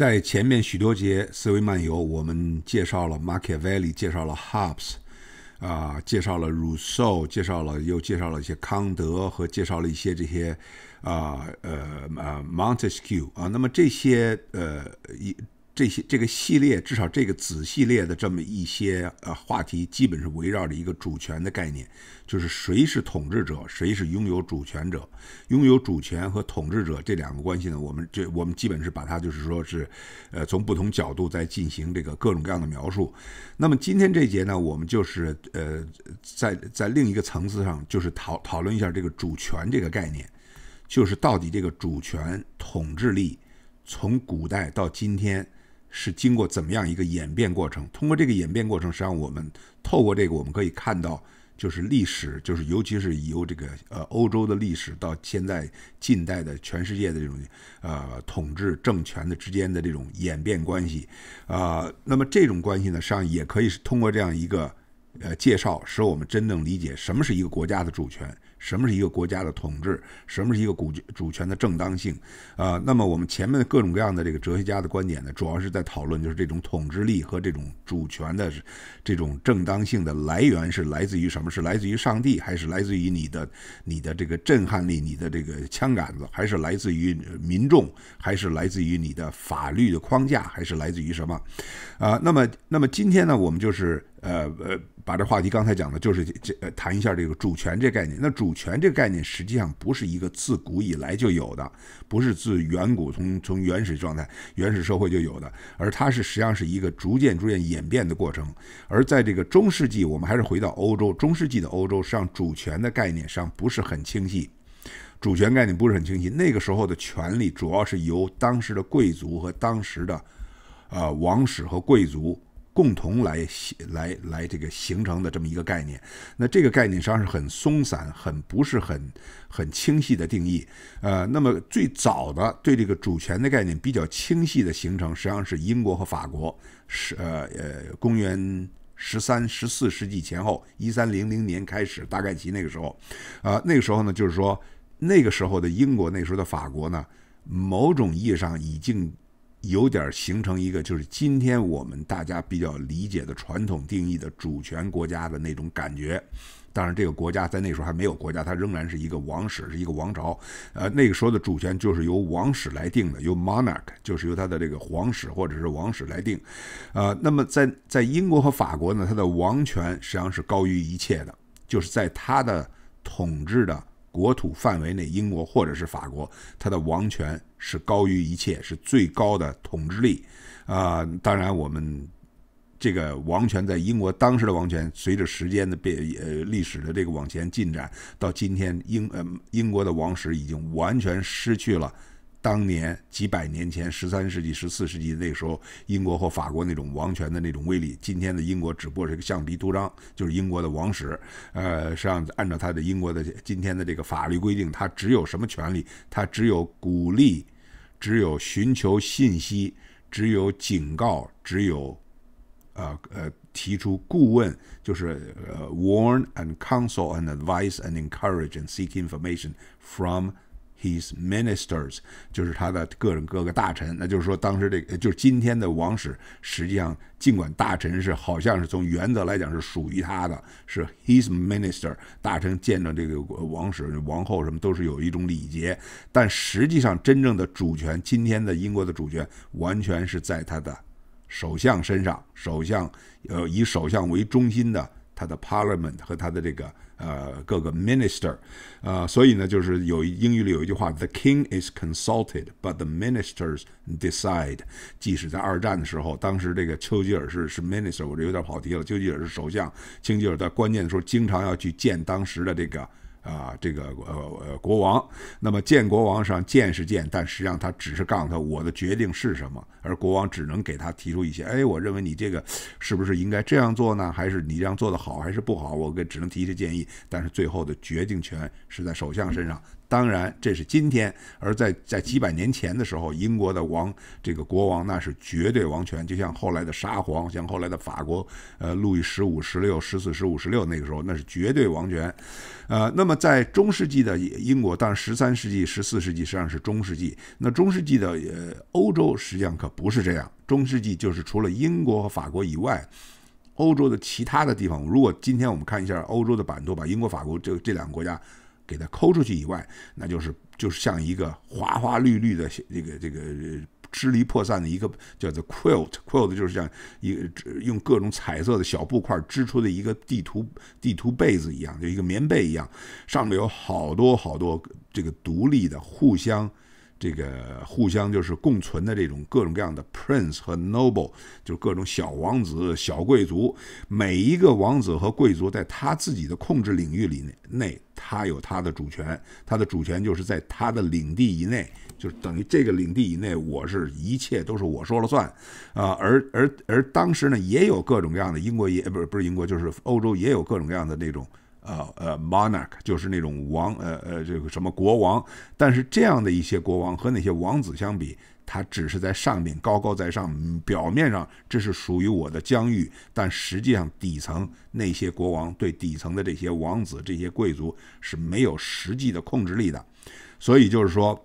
在前面许多节思维漫游，我们介绍了 Marx 和 Villey，介绍了 Habs，啊，介绍了 Rousseau，介绍了又介绍了一些康德和介绍了一些这些，啊呃啊 Montesquieu 啊，那么这些呃一。这些这个系列，至少这个子系列的这么一些呃话题，基本是围绕着一个主权的概念，就是谁是统治者，谁是拥有主权者，拥有主权和统治者这两个关系呢？我们这我们基本是把它就是说是，呃，从不同角度在进行这个各种各样的描述。那么今天这节呢，我们就是呃在在另一个层次上，就是讨讨论一下这个主权这个概念，就是到底这个主权统治力从古代到今天。是经过怎么样一个演变过程？通过这个演变过程，实际上我们透过这个，我们可以看到，就是历史，就是尤其是由这个呃欧洲的历史到现在近代的全世界的这种呃统治政权的之间的这种演变关系啊。那么这种关系呢，实际上也可以是通过这样一个呃介绍，使我们真正理解什么是一个国家的主权。什么是一个国家的统治？什么是一个股主权的正当性？啊，那么我们前面的各种各样的这个哲学家的观点呢，主要是在讨论就是这种统治力和这种主权的这种正当性的来源是来自于什么？是来自于上帝，还是来自于你的你的这个震撼力，你的这个枪杆子，还是来自于民众，还是来自于你的法律的框架，还是来自于什么？啊，那么那么今天呢，我们就是呃呃。把这话题刚才讲的就是这，谈一下这个主权这概念。那主权这概念实际上不是一个自古以来就有的，不是自远古从从原始状态、原始社会就有的，而它是实际上是一个逐渐逐渐演变的过程。而在这个中世纪，我们还是回到欧洲，中世纪的欧洲实际上主权的概念实际上不是很清晰，主权概念不是很清晰。那个时候的权力主要是由当时的贵族和当时的，呃，王室和贵族。共同来来来这个形成的这么一个概念，那这个概念实际上是很松散、很不是很很清晰的定义。呃，那么最早的对这个主权的概念比较清晰的形成，实际上是英国和法国是呃呃公元十三、十四世纪前后，一三零零年开始，大概其那个时候，啊那个时候呢，就是说那个时候的英国，那时候的法国呢，某种意义上已经。有点形成一个，就是今天我们大家比较理解的传统定义的主权国家的那种感觉。当然，这个国家在那时候还没有国家，它仍然是一个王室，是一个王朝。呃，那个时候的主权就是由王室来定的，由 monarch，就是由他的这个皇室或者是王室来定。呃，那么在在英国和法国呢，它的王权实际上是高于一切的，就是在他的统治的。国土范围内，英国或者是法国，它的王权是高于一切，是最高的统治力。啊，当然，我们这个王权在英国当时的王权，随着时间的变，呃，历史的这个往前进展，到今天，英呃英国的王室已经完全失去了。当年几百年前，十三世纪、十四世纪那时候，英国或法国那种王权的那种威力，今天的英国只不过是一个橡皮图章，就是英国的王室。呃，实际上按照它的英国的今天的这个法律规定，它只有什么权利？它只有鼓励，只有寻求信息，只有警告，只有，呃呃，提出顾问，就是呃，warn and counsel and advise and encourage and seek information from。His ministers 就是他的各种各个大臣，那就是说，当时这个就是今天的王室，实际上，尽管大臣是好像是从原则来讲是属于他的，是 his minister 大臣见到这个王室、王后什么都是有一种礼节，但实际上真正的主权，今天的英国的主权完全是在他的首相身上，首相呃以首相为中心的。他的 Parliament 和他的这个呃各个 Minister，呃，所以呢，就是有英语里有一句话，The King is consulted，but the ministers decide。即使在二战的时候，当时这个丘吉尔是是 Minister，我这有点跑题了。丘吉尔是首相，丘吉尔在关键的时候经常要去见当时的这个。啊，这个呃呃国王，那么见国王上见是见，但实际上他只是告诉他我的决定是什么，而国王只能给他提出一些，哎，我认为你这个是不是应该这样做呢？还是你这样做的好还是不好？我给只能提一些建议，但是最后的决定权是在首相身上。当然，这是今天，而在在几百年前的时候，英国的王这个国王那是绝对王权，就像后来的沙皇，像后来的法国，呃，路易十五、十六、十四、十五、十六那个时候，那是绝对王权，呃，那么在中世纪的英国，当然十三世纪、十四世纪实际上是中世纪，那中世纪的呃欧洲实际上可不是这样，中世纪就是除了英国和法国以外，欧洲的其他的地方，如果今天我们看一下欧洲的版图，把英国、法国这这两个国家。给它抠出去以外，那就是就是像一个花花绿绿的这个这个支离破散的一个叫做 quilt quilt，就是像一个用各种彩色的小布块织出的一个地图地图被子一样，就一个棉被一样，上面有好多好多这个独立的互相。这个互相就是共存的这种各种各样的 prince 和 noble，就是各种小王子、小贵族，每一个王子和贵族在他自己的控制领域里内，他有他的主权，他的主权就是在他的领地以内，就是等于这个领地以内，我是一切都是我说了算啊。而而而当时呢，也有各种各样的英国也不是不是英国，就是欧洲也有各种各样的那种。呃呃，monarch 就是那种王，呃呃，这个什么国王。但是这样的一些国王和那些王子相比，他只是在上面高高在上，表面上这是属于我的疆域，但实际上底层那些国王对底层的这些王子、这些贵族是没有实际的控制力的。所以就是说，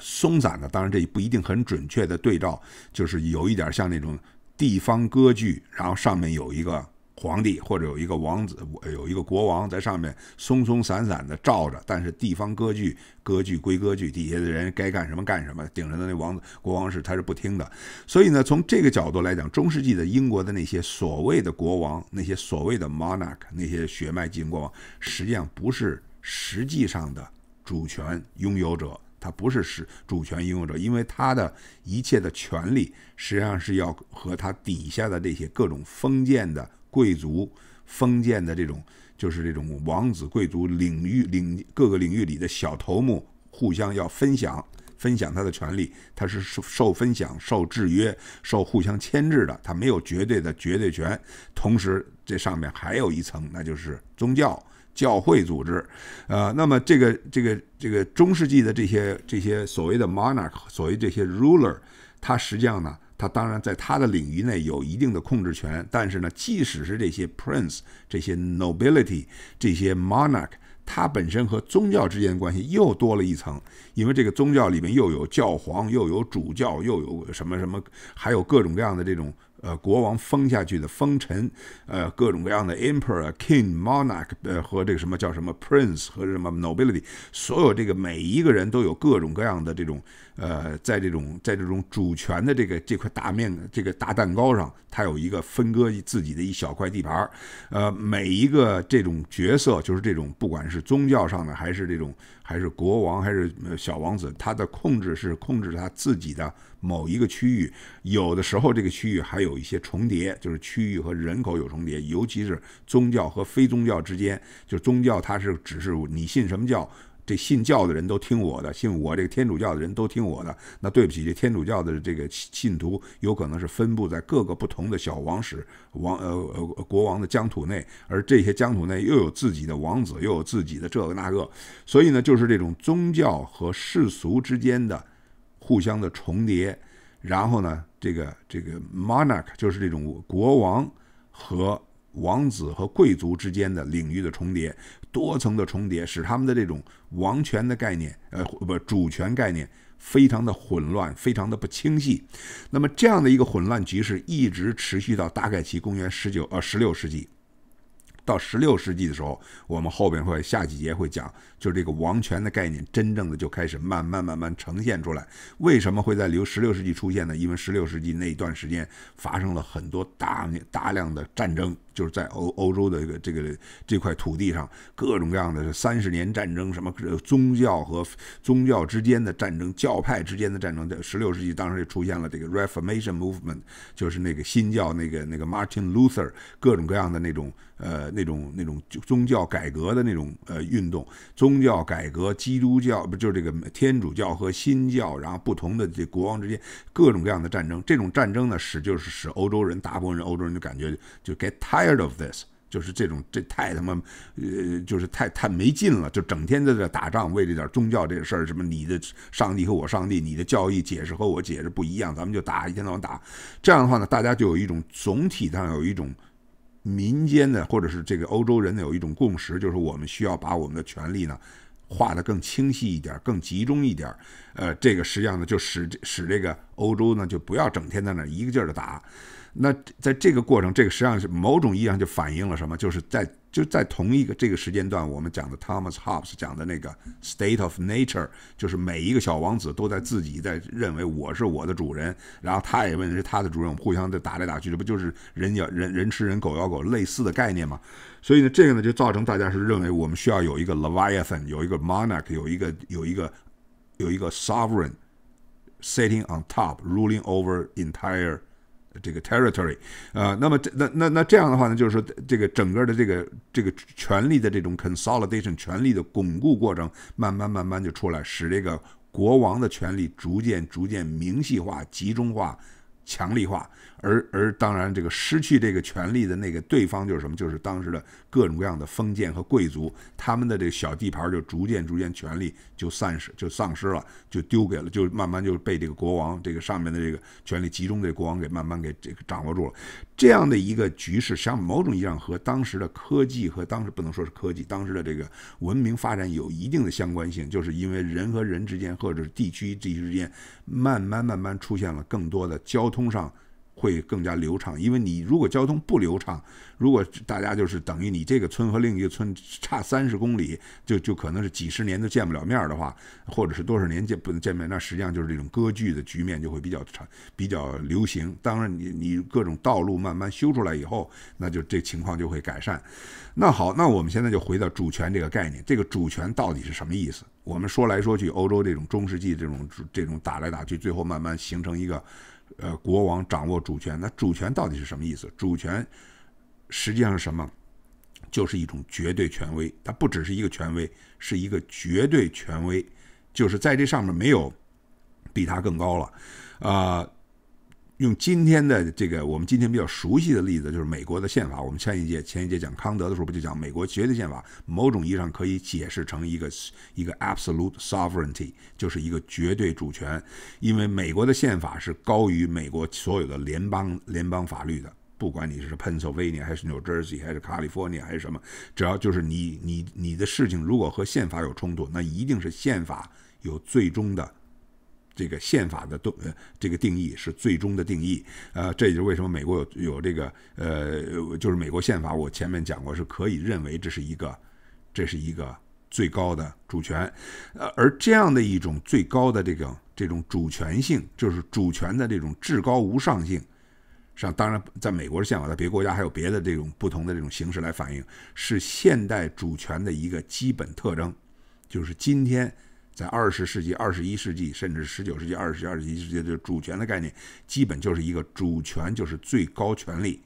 松散的，当然这不一定很准确的对照，就是有一点像那种地方割据，然后上面有一个。皇帝或者有一个王子，有一个国王在上面松松散散的罩着，但是地方割据，割据归割据，底下的人该干什么干什么。顶着的那王子、国王是他是不听的。所以呢，从这个角度来讲，中世纪的英国的那些所谓的国王，那些所谓的 monarch，那些血脉继承国王，实际上不是实际上的主权拥有者，他不是是主权拥有者，因为他的一切的权利实际上是要和他底下的那些各种封建的。贵族封建的这种，就是这种王子贵族领域领各个领域里的小头目，互相要分享分享他的权利，他是受受分享、受制约、受互相牵制的，他没有绝对的绝对权。同时，这上面还有一层，那就是宗教教会组织，呃，那么这个这个这个中世纪的这些这些所谓的 monarch，所谓这些 ruler，他实际上呢。他当然在他的领域内有一定的控制权，但是呢，即使是这些 prince、这些 nobility、这些 monarch，他本身和宗教之间的关系又多了一层，因为这个宗教里面又有教皇，又有主教，又有什么什么，还有各种各样的这种。呃，国王封下去的封臣，呃，各种各样的 emperor、king、monarch，呃，和这个什么叫什么 prince 和什么 nobility，所有这个每一个人都有各种各样的这种，呃，在这种在这种主权的这个这块大面这个大蛋糕上，他有一个分割自己的一小块地盘儿，呃，每一个这种角色就是这种，不管是宗教上的还是这种。还是国王，还是小王子，他的控制是控制他自己的某一个区域。有的时候，这个区域还有一些重叠，就是区域和人口有重叠，尤其是宗教和非宗教之间。就宗教，它是只是你信什么教。这信教的人都听我的，信我这个天主教的人都听我的。那对不起，这天主教的这个信徒有可能是分布在各个不同的小王室、王呃呃国王的疆土内，而这些疆土内又有自己的王子，又有自己的这个那个。所以呢，就是这种宗教和世俗之间的互相的重叠，然后呢，这个这个 monarch 就是这种国王和王子和贵族之间的领域的重叠。多层的重叠使他们的这种王权的概念，呃，不主权概念非常的混乱，非常的不清晰。那么这样的一个混乱局势一直持续到大概其公元十九呃十六世纪到十六世纪的时候，我们后边会下几节会讲。就是这个王权的概念，真正的就开始慢慢慢慢呈现出来。为什么会在流十六世纪出现呢？因为十六世纪那一段时间发生了很多大大量的战争，就是在欧欧洲的这个这个这块土地上，各种各样的三十年战争，什么宗教和宗教之间的战争、教派之间的战争。在十六世纪当时就出现了这个 Reformation Movement，就是那个新教那个那个 Martin Luther，各种各样的那种呃那种那种宗教改革的那种呃运动，宗。宗教改革，基督教不就这个天主教和新教，然后不同的这国王之间各种各样的战争。这种战争呢，使就是使欧洲人大部分人欧洲人就感觉就 get tired of this，就是这种这太他妈呃，就是太太没劲了，就整天在这打仗，为这点宗教这事儿，什么你的上帝和我上帝，你的教义解释和我解释不一样，咱们就打，一天到晚打。这样的话呢，大家就有一种总体上有一种。民间的，或者是这个欧洲人呢，有一种共识，就是我们需要把我们的权力呢，划得更清晰一点，更集中一点。呃，这个实际上呢，就使使这个欧洲呢，就不要整天在那儿一个劲儿的打。那在这个过程，这个实际上是某种意义上就反映了什么？就是在就在同一个这个时间段，我们讲的 Thomas Hobbes 讲的那个 State of Nature，就是每一个小王子都在自己在认为我是我的主人，然后他也认为是他的主人，互相在打来打去，这不就是人咬人人吃人，狗咬狗类似的概念吗？所以呢，这个呢就造成大家是认为我们需要有一个 l e v i a t h a n 有一个 Monarch，有一个有一个有一个 Sovereign sitting on top ruling over entire。这个 territory，呃，那么这那那那这样的话呢，就是说这个整个的这个这个权力的这种 consolidation，权力的巩固过程，慢慢慢慢就出来，使这个国王的权力逐渐逐渐明细化、集中化。强力化，而而当然，这个失去这个权力的那个对方就是什么？就是当时的各种各样的封建和贵族，他们的这个小地盘就逐渐逐渐权力就丧失，就丧失了，就丢给了，就慢慢就被这个国王，这个上面的这个权力集中的国王给慢慢给这个掌握住了。这样的一个局势，像某种意义上和当时的科技和当时不能说是科技，当时的这个文明发展有一定的相关性，就是因为人和人之间，或者是地区地区之间，慢慢慢慢出现了更多的交。通上会更加流畅，因为你如果交通不流畅，如果大家就是等于你这个村和另一个村差三十公里，就就可能是几十年都见不了面的话，或者是多少年见不能见面，那实际上就是这种割据的局面就会比较长、比较流行。当然，你你各种道路慢慢修出来以后，那就这情况就会改善。那好，那我们现在就回到主权这个概念，这个主权到底是什么意思？我们说来说去，欧洲这种中世纪这种这种打来打去，最后慢慢形成一个。呃，国王掌握主权，那主权到底是什么意思？主权实际上是什么，就是一种绝对权威，它不只是一个权威，是一个绝对权威，就是在这上面没有比它更高了，啊。用今天的这个，我们今天比较熟悉的例子，就是美国的宪法。我们前一节、前一节讲康德的时候，不就讲美国绝对宪法？某种意义上可以解释成一个、一个 absolute sovereignty，就是一个绝对主权。因为美国的宪法是高于美国所有的联邦联邦法律的，不管你是 Pennsylvania 还是 New Jersey 还是 California 还是什么，只要就是你、你、你的事情如果和宪法有冲突，那一定是宪法有最终的。这个宪法的呃这个定义是最终的定义。呃，这也就是为什么美国有有这个，呃，就是美国宪法。我前面讲过，是可以认为这是一个，这是一个最高的主权。呃，而这样的一种最高的这个这种主权性，就是主权的这种至高无上性上，当然在美国宪法，在别国家还有别的这种不同的这种形式来反映，是现代主权的一个基本特征，就是今天。在二十世纪、二十一世纪，甚至十九世纪、二十世纪、二十一世纪，就主权的概念，基本就是一个主权就是最高权力，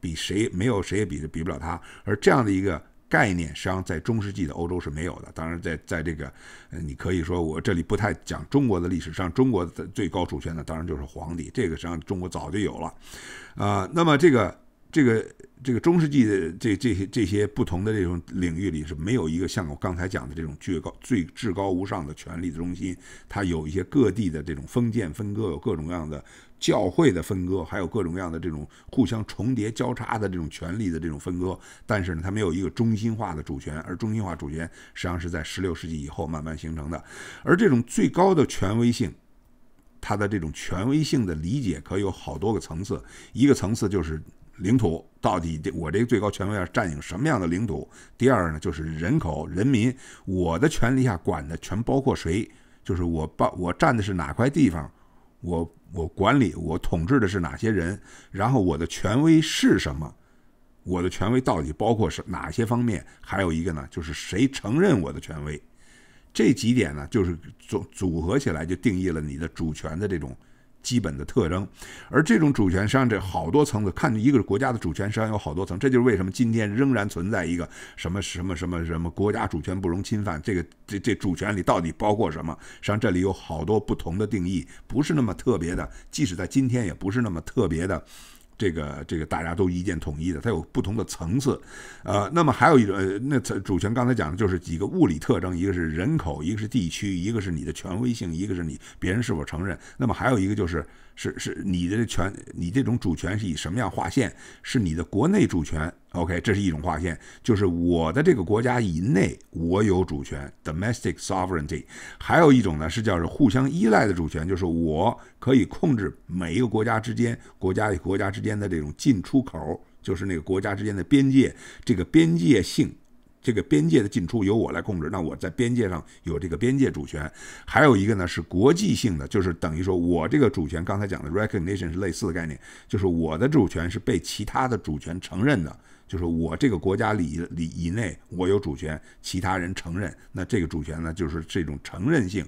比谁没有谁也比比不了他。而这样的一个概念，实际上在中世纪的欧洲是没有的。当然，在在这个，你可以说我这里不太讲中国的历史，实际上中国的最高主权呢，当然就是皇帝，这个实际上中国早就有了。啊，那么这个。这个这个中世纪的这这些这些不同的这种领域里是没有一个像我刚才讲的这种最高最至高无上的权力的中心，它有一些各地的这种封建分割，有各种各样的教会的分割，还有各种各样的这种互相重叠交叉的这种权力的这种分割。但是呢，它没有一个中心化的主权，而中心化主权实际上是在十六世纪以后慢慢形成的。而这种最高的权威性，它的这种权威性的理解可有好多个层次。一个层次就是。领土到底，我这个最高权威要占领什么样的领土？第二呢，就是人口、人民，我的权利下管的全包括谁？就是我把我占的是哪块地方，我我管理、我统治的是哪些人？然后我的权威是什么？我的权威到底包括是哪些方面？还有一个呢，就是谁承认我的权威？这几点呢，就是组组合起来就定义了你的主权的这种。基本的特征，而这种主权实际上这好多层次，看一个国家的主权实际上有好多层，这就是为什么今天仍然存在一个什么什么什么什么国家主权不容侵犯，这个这这主权里到底包括什么？实际上这里有好多不同的定义，不是那么特别的，即使在今天也不是那么特别的。这个这个大家都意见统一的，它有不同的层次，呃，那么还有一个，那主权刚才讲的就是几个物理特征，一个是人口，一个是地区，一个是你的权威性，一个是你别人是否承认，那么还有一个就是。是是你的权，你这种主权是以什么样划线？是你的国内主权，OK，这是一种划线，就是我的这个国家以内，我有主权，domestic sovereignty。还有一种呢，是叫是互相依赖的主权，就是我可以控制每一个国家之间，国家与国家之间的这种进出口，就是那个国家之间的边界，这个边界性。这个边界的进出由我来控制，那我在边界上有这个边界主权。还有一个呢是国际性的，就是等于说我这个主权，刚才讲的 recognition 是类似的概念，就是我的主权是被其他的主权承认的，就是我这个国家里里以内我有主权，其他人承认，那这个主权呢就是这种承认性。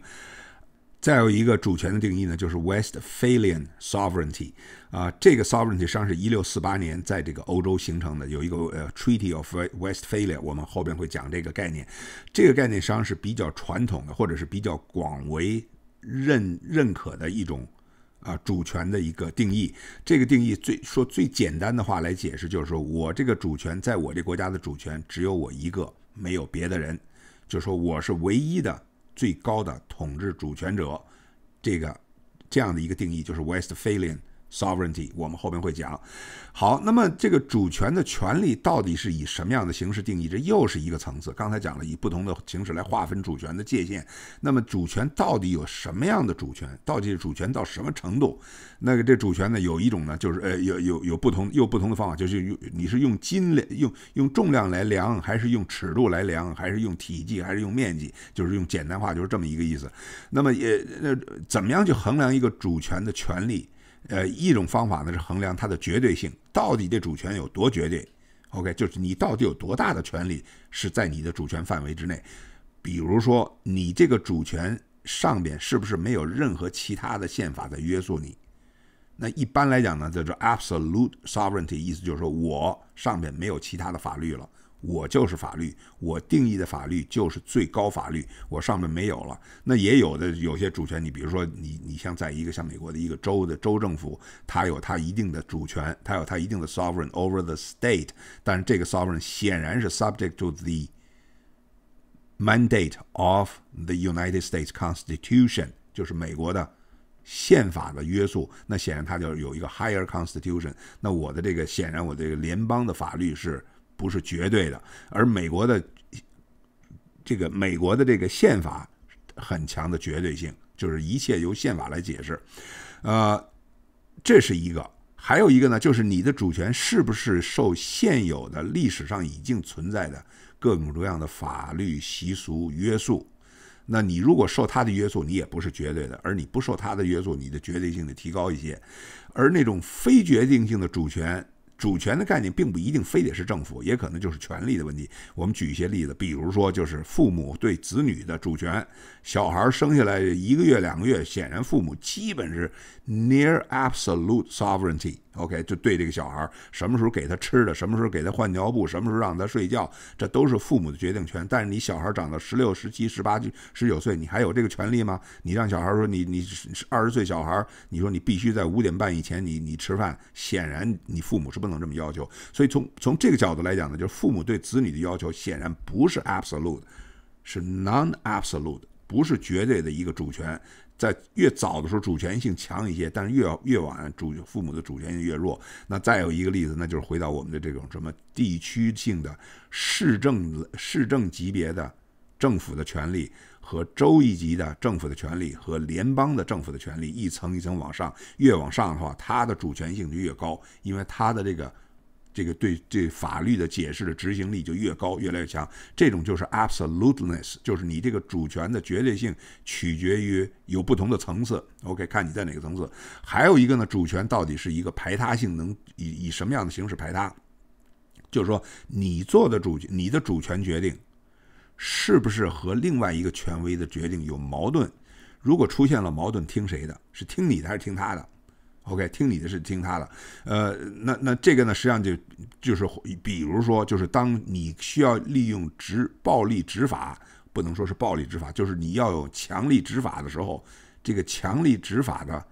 再有一个主权的定义呢，就是 Westphalian sovereignty 啊，这个 sovereignty 实上是一六四八年在这个欧洲形成的，有一个呃 Treaty of Westphalia，我们后边会讲这个概念。这个概念实际上是比较传统的，或者是比较广为认认可的一种啊主权的一个定义。这个定义最说最简单的话来解释，就是说我这个主权在我这国家的主权只有我一个，没有别的人，就说我是唯一的。最高的统治主权者，这个这样的一个定义就是 Westphalian。sovereignty，我们后面会讲。好，那么这个主权的权利到底是以什么样的形式定义？这又是一个层次。刚才讲了以不同的形式来划分主权的界限。那么主权到底有什么样的主权？到底主权到什么程度？那个这主权呢，有一种呢，就是呃，有有有不同，有不同的方法，就是用你是用斤来用用重量来量，还是用尺度来量，还是用体积，还是用面积？就是用简单化，就是这么一个意思。那么也那怎么样去衡量一个主权的权利？呃，一种方法呢是衡量它的绝对性，到底这主权有多绝对？OK，就是你到底有多大的权利是在你的主权范围之内？比如说，你这个主权上边是不是没有任何其他的宪法在约束你？那一般来讲呢，叫做 absolute sovereignty，意思就是说我上边没有其他的法律了。我就是法律，我定义的法律就是最高法律，我上面没有了。那也有的有些主权，你比如说你你像在一个像美国的一个州的州政府，它有它一定的主权，它有它一定的 sovereign over the state。但是这个 sovereign 显然是 subject to the mandate of the United States Constitution，就是美国的宪法的约束。那显然它就有一个 higher constitution。那我的这个显然我这个联邦的法律是。不是绝对的，而美国的这个美国的这个宪法很强的绝对性，就是一切由宪法来解释，呃，这是一个。还有一个呢，就是你的主权是不是受现有的历史上已经存在的各种各样的法律习俗约束？那你如果受他的约束，你也不是绝对的；而你不受他的约束，你的绝对性得提高一些。而那种非决定性的主权。主权的概念并不一定非得是政府，也可能就是权力的问题。我们举一些例子，比如说就是父母对子女的主权。小孩生下来一个月、两个月，显然父母基本是 near absolute sovereignty。OK，就对这个小孩什么时候给他吃的，什么时候给他换尿布，什么时候让他睡觉，这都是父母的决定权。但是你小孩长到十六、十七、十八、十九岁，你还有这个权利吗？你让小孩说你你二十岁小孩，你说你必须在五点半以前你你吃饭，显然你父母是不能这么要求。所以从从这个角度来讲呢，就是父母对子女的要求显然不是 absolute，是 non absolute，不是绝对的一个主权。在越早的时候，主权性强一些，但是越越晚，主父母的主权越弱。那再有一个例子，那就是回到我们的这种什么地区性的市政、市政级别的政府的权利和州一级的政府的权利和联邦的政府的权利，一层一层往上，越往上的话，它的主权性就越高，因为它的这个。这个对这法律的解释的执行力就越高，越来越强。这种就是 absoluteness，就是你这个主权的绝对性取决于有不同的层次。OK，看你在哪个层次。还有一个呢，主权到底是一个排他性，能以以什么样的形式排他？就是说，你做的主你的主权决定是不是和另外一个权威的决定有矛盾？如果出现了矛盾，听谁的？是听你的还是听他的？OK，听你的，是听他的，呃，那那这个呢，实际上就就是比如说，就是当你需要利用执暴力执法，不能说是暴力执法，就是你要有强力执法的时候，这个强力执法的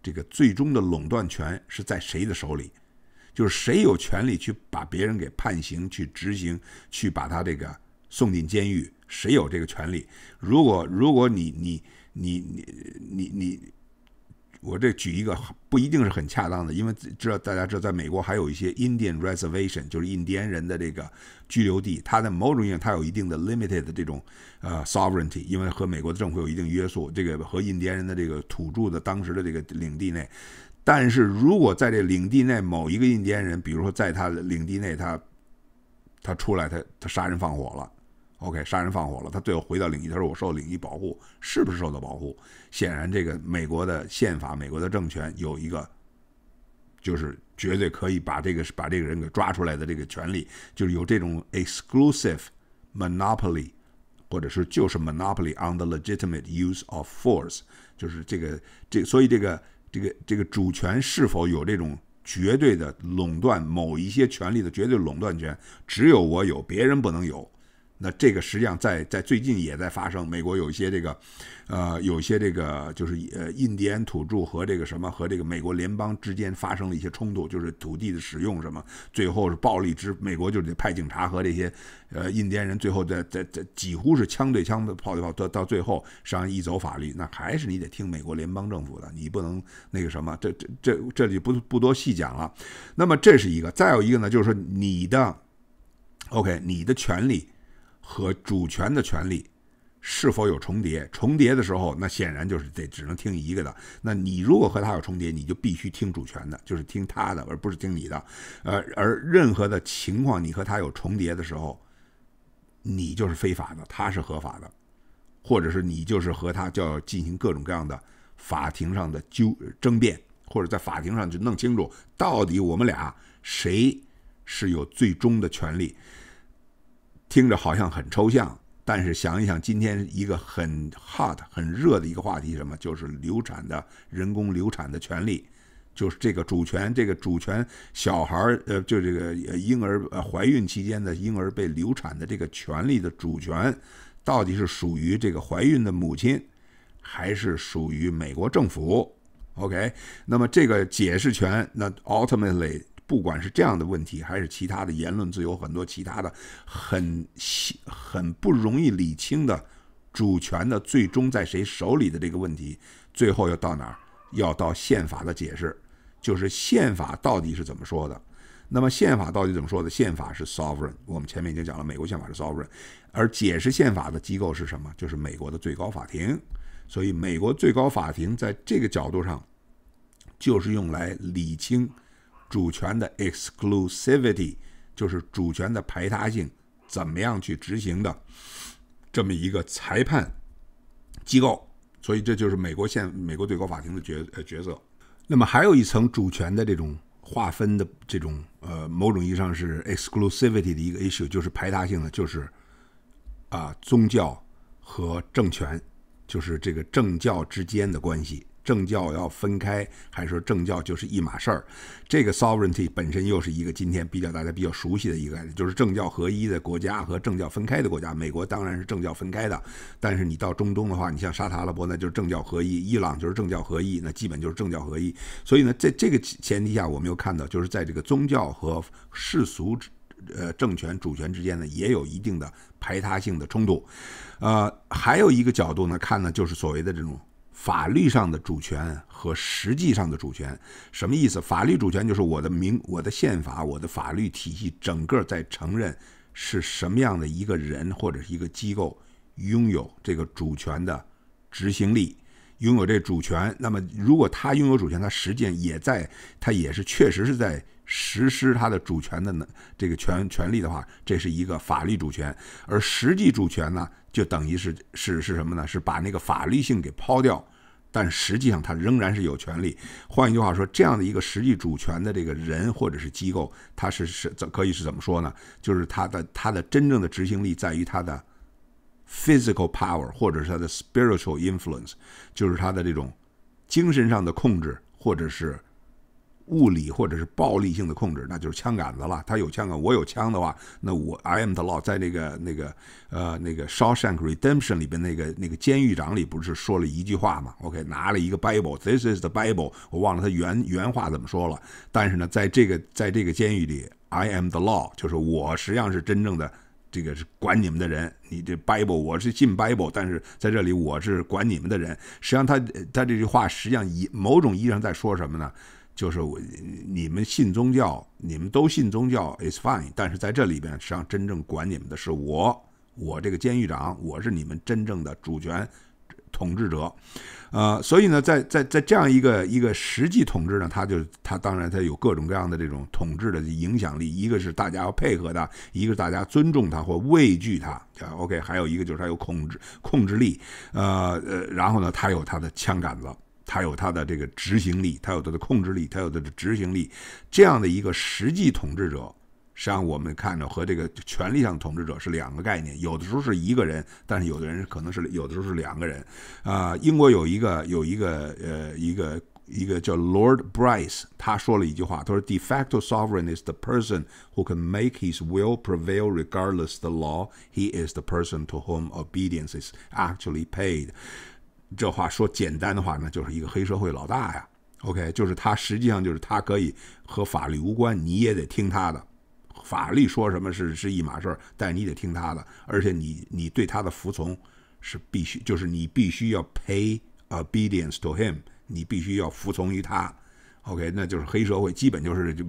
这个最终的垄断权是在谁的手里？就是谁有权利去把别人给判刑、去执行、去把他这个送进监狱？谁有这个权利？如果如果你你你你你你。我这举一个不一定是很恰当的，因为知道大家知道，在美国还有一些 Indian Reservation，就是印第安人的这个居留地，它的某种意义上它有一定的 limited 的这种呃 sovereignty，因为和美国的政府有一定约束，这个和印第安人的这个土著的当时的这个领地内，但是如果在这领地内某一个印第安人，比如说在他领地内他他出来他他杀人放火了。O.K. 杀人放火了，他最后回到领地，他说：“我受领地保护，是不是受到保护？”显然，这个美国的宪法、美国的政权有一个，就是绝对可以把这个把这个人给抓出来的这个权利，就是有这种 exclusive monopoly，或者是就是 monopoly on the legitimate use of force，就是这个这所以这个这个这个主权是否有这种绝对的垄断某一些权利的绝对垄断权，只有我有，别人不能有。那这个实际上在在最近也在发生，美国有一些这个，呃，有一些这个就是呃，印第安土著和这个什么和这个美国联邦之间发生了一些冲突，就是土地的使用什么，最后是暴力之，美国就得派警察和这些呃印第安人，最后在在在几乎是枪对枪的炮对炮，到到最后上一走法律，那还是你得听美国联邦政府的，你不能那个什么，这这这这里不不多细讲了。那么这是一个，再有一个呢，就是说你的 OK 你的权利。和主权的权利是否有重叠？重叠的时候，那显然就是得只能听一个的。那你如果和他有重叠，你就必须听主权的，就是听他的，而不是听你的。呃，而任何的情况，你和他有重叠的时候，你就是非法的，他是合法的，或者是你就是和他就要进行各种各样的法庭上的纠争辩，或者在法庭上去弄清楚到底我们俩谁是有最终的权利。听着好像很抽象，但是想一想，今天一个很 hot 很热的一个话题，什么就是流产的人工流产的权利，就是这个主权，这个主权，小孩儿，呃，就这个婴儿怀孕期间的婴儿被流产的这个权利的主权，到底是属于这个怀孕的母亲，还是属于美国政府？OK，那么这个解释权，那 ultimately。不管是这样的问题，还是其他的言论自由，很多其他的很很不容易理清的主权的最终在谁手里的这个问题，最后要到哪儿？要到宪法的解释，就是宪法到底是怎么说的？那么宪法到底怎么说的？宪法是 sovereign，我们前面已经讲了，美国宪法是 sovereign，而解释宪法的机构是什么？就是美国的最高法庭。所以美国最高法庭在这个角度上就是用来理清。主权的 exclusivity 就是主权的排他性，怎么样去执行的这么一个裁判机构？所以这就是美国现美国最高法庭的角呃角色。那么还有一层主权的这种划分的这种呃某种意义上是 exclusivity 的一个 issue 就是排他性的，就是啊宗教和政权，就是这个政教之间的关系。政教要分开，还是政教就是一码事儿？这个 sovereignty 本身又是一个今天比较大家比较熟悉的一个概念，就是政教合一的国家和政教分开的国家。美国当然是政教分开的，但是你到中东的话，你像沙特阿拉伯那就是政教合一，伊朗就是政教合一，那基本就是政教合一。所以呢，在这个前提下，我们又看到，就是在这个宗教和世俗之呃政权主权之间呢，也有一定的排他性的冲突。呃，还有一个角度呢，看呢就是所谓的这种。法律上的主权和实际上的主权什么意思？法律主权就是我的民，我的宪法、我的法律体系整个在承认是什么样的一个人或者是一个机构拥有这个主权的执行力，拥有这主权。那么，如果他拥有主权，他实践也在，他也是确实是在实施他的主权的呢？这个权权利的话，这是一个法律主权。而实际主权呢？就等于是是是什么呢？是把那个法律性给抛掉，但实际上他仍然是有权利。换一句话说，这样的一个实际主权的这个人或者是机构，他是是怎可以是怎么说呢？就是他的他的真正的执行力在于他的 physical power 或者是他的 spiritual influence，就是他的这种精神上的控制，或者是。物理或者是暴力性的控制，那就是枪杆子了。他有枪杆，我有枪的话，那我 I am the law 在那个那个呃那个 Shawshank Redemption 里边那个那个监狱长里不是说了一句话吗？OK，拿了一个 Bible，This is the Bible。我忘了他原原话怎么说了。但是呢，在这个在这个监狱里，I am the law 就是我实际上是真正的这个是管你们的人。你这 Bible 我是信 Bible，但是在这里我是管你们的人。实际上他他这句话实际上以某种意义上在说什么呢？就是我，你们信宗教，你们都信宗教，is fine。但是在这里边，实际上真正管你们的是我，我这个监狱长，我是你们真正的主权统治者，呃，所以呢，在在在这样一个一个实际统治呢，他就他当然他有各种各样的这种统治的影响力，一个是大家要配合他，一个是大家尊重他或畏惧他，OK，还有一个就是他有控制控制力，呃呃，然后呢，他有他的枪杆子。他有他的这个执行力，他有他的控制力，他有他的执行力，这样的一个实际统治者，实际上我们看着和这个权力上的统治者是两个概念。有的时候是一个人，但是有的人可能是有的时候是两个人。啊，英国有一个有一个呃一个一个叫 Lord Bryce，他说了一句话，他说 “De facto sovereign is the person who can make his will prevail regardless the law. He is the person to whom obedience is actually paid.” 这话说简单的话，那就是一个黑社会老大呀。OK，就是他，实际上就是他可以和法律无关，你也得听他的。法律说什么是是一码事儿，但你得听他的，而且你你对他的服从是必须，就是你必须要 pay obedience to him，你必须要服从于他。O.K.，那就是黑社会，基本就是就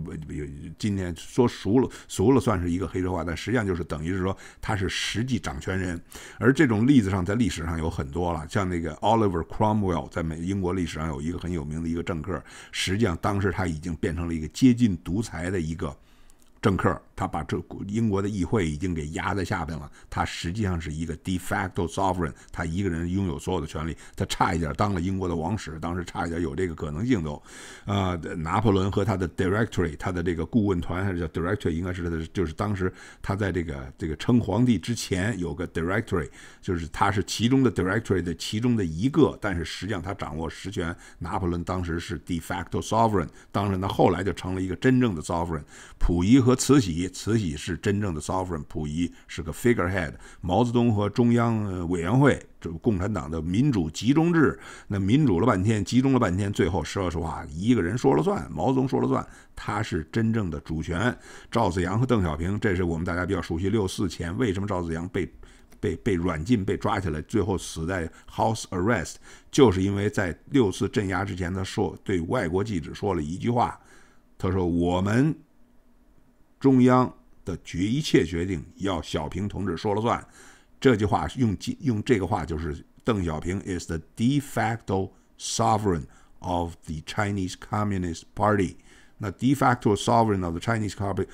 今天说熟了，熟了算是一个黑社会，但实际上就是等于是说他是实际掌权人。而这种例子上，在历史上有很多了，像那个 Oliver Cromwell，在美英国历史上有一个很有名的一个政客，实际上当时他已经变成了一个接近独裁的一个政客。他把这英国的议会已经给压在下边了，他实际上是一个 de facto sovereign，他一个人拥有所有的权利，他差一点当了英国的王室，当时差一点有这个可能性都，呃，拿破仑和他的 directory，他的这个顾问团还是叫 directory，应该是的，就是当时他在这个这个称皇帝之前有个 directory，就是他是其中的 directory 的其中的一个，但是实际上他掌握实权。拿破仑当时是 de facto sovereign，当然他后来就成了一个真正的 sovereign。溥仪和慈禧。慈禧是真正的 sovereign，溥仪是个 figurehead。毛泽东和中央委员会，这共产党的民主集中制，那民主了半天，集中了半天，最后说实话，一个人说了算，毛泽东说了算，他是真正的主权。赵子阳和邓小平，这是我们大家比较熟悉。六四前，为什么赵子阳被被被软禁、被抓起来，最后死在 house arrest，就是因为在六四镇压之前，他说对外国记者说了一句话，他说我们。中央的决一切决定要小平同志说了算，这句话用用这个话就是邓小平 is the de facto sovereign of the Chinese Communist Party。那 de facto sovereign of the Chinese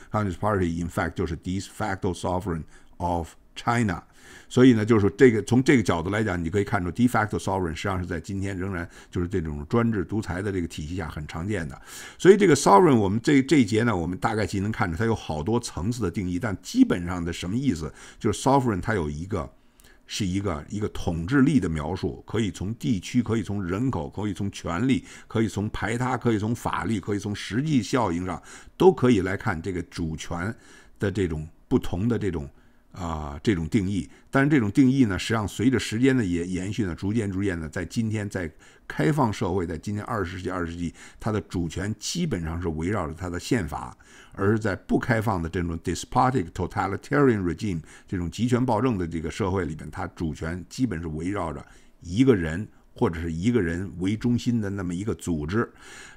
Communist Party，in fact 就是 de facto sovereign of China。所以呢，就是这个从这个角度来讲，你可以看出，de facto sovereign 实际上是在今天仍然就是这种专制独裁的这个体系下很常见的。所以这个 sovereign，我们这这一节呢，我们大概其能看出它有好多层次的定义，但基本上的什么意思，就是 sovereign 它有一个是一个一个统治力的描述，可以从地区，可以从人口，可以从权力，可以从排他，可以从法律，可以从实际效应上都可以来看这个主权的这种不同的这种。啊，这种定义，但是这种定义呢，实际上随着时间的延延续呢，逐渐逐渐的，在今天，在开放社会，在今天二十世纪二世纪，它的主权基本上是围绕着它的宪法，而在不开放的这种 d e s p o t i c totalitarian regime 这种集权暴政的这个社会里边，它主权基本是围绕着一个人或者是一个人为中心的那么一个组织。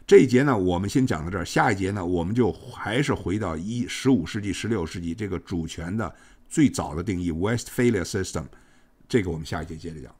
这一节呢，我们先讲到这儿，下一节呢，我们就还是回到一十五世纪、十六世纪这个主权的。最早的定义 w e s t p h a l i a system，这个我们下一节接着讲。